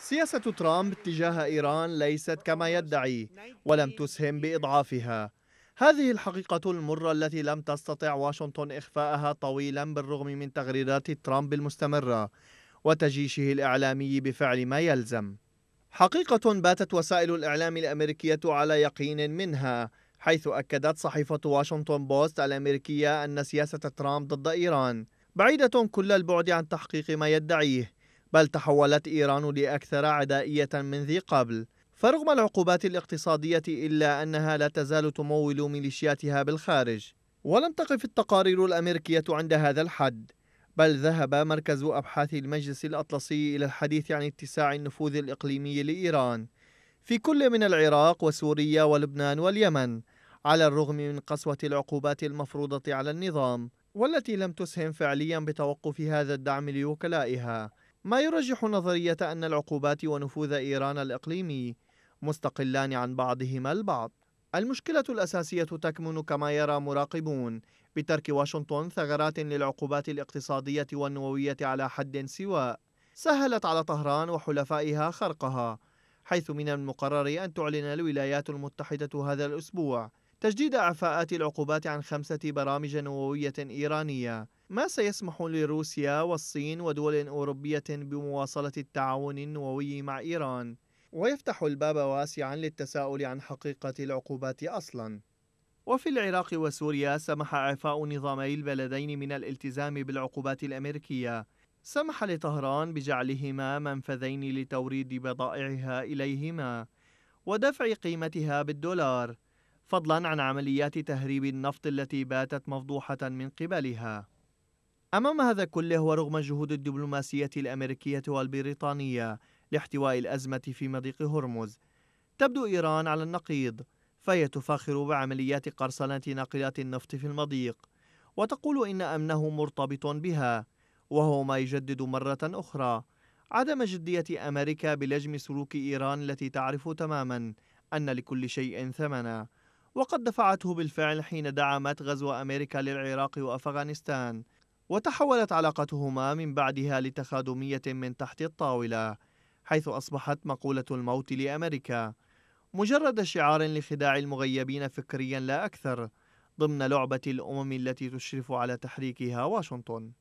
سياسة ترامب تجاه إيران ليست كما يدعي ولم تسهم بإضعافها هذه الحقيقة المرة التي لم تستطع واشنطن إخفاءها طويلا بالرغم من تغريدات ترامب المستمرة وتجيشه الإعلامي بفعل ما يلزم حقيقة باتت وسائل الإعلام الأمريكية على يقين منها حيث أكدت صحيفة واشنطن بوست الأمريكية أن سياسة ترامب ضد إيران بعيدة كل البعد عن تحقيق ما يدعيه بل تحولت إيران لأكثر عدائية من ذي قبل فرغم العقوبات الاقتصادية إلا أنها لا تزال تمول ميليشياتها بالخارج ولم تقف التقارير الأمريكية عند هذا الحد بل ذهب مركز أبحاث المجلس الأطلسي إلى الحديث عن اتساع النفوذ الإقليمي لإيران في كل من العراق وسوريا ولبنان واليمن على الرغم من قسوة العقوبات المفروضة على النظام والتي لم تسهم فعليا بتوقف هذا الدعم لوكلائها ما يرجح نظرية أن العقوبات ونفوذ إيران الإقليمي مستقلان عن بعضهما البعض المشكلة الأساسية تكمن كما يرى مراقبون بترك واشنطن ثغرات للعقوبات الاقتصادية والنووية على حد سواء سهلت على طهران وحلفائها خرقها حيث من المقرر أن تعلن الولايات المتحدة هذا الأسبوع تجديد اعفاءات العقوبات عن خمسه برامج نوويه ايرانيه ما سيسمح لروسيا والصين ودول اوروبيه بمواصله التعاون النووي مع ايران ويفتح الباب واسعا للتساؤل عن حقيقه العقوبات اصلا وفي العراق وسوريا سمح اعفاء نظامي البلدين من الالتزام بالعقوبات الامريكيه سمح لطهران بجعلهما منفذين لتوريد بضائعها اليهما ودفع قيمتها بالدولار فضلا عن عمليات تهريب النفط التي باتت مفضوحة من قبلها أمام هذا كله ورغم الجهود الدبلوماسية الأمريكية والبريطانية لاحتواء الأزمة في مضيق هرمز تبدو إيران على النقيض فهي تفاخر بعمليات قرصنة ناقلات النفط في المضيق وتقول إن أمنه مرتبط بها وهو ما يجدد مرة أخرى عدم جدية أمريكا بلجم سلوك إيران التي تعرف تماما أن لكل شيء ثمنه وقد دفعته بالفعل حين دعمت غزو أمريكا للعراق وأفغانستان وتحولت علاقتهما من بعدها لتخادمية من تحت الطاولة حيث أصبحت مقولة الموت لأمريكا مجرد شعار لخداع المغيبين فكريا لا أكثر ضمن لعبة الأمم التي تشرف على تحريكها واشنطن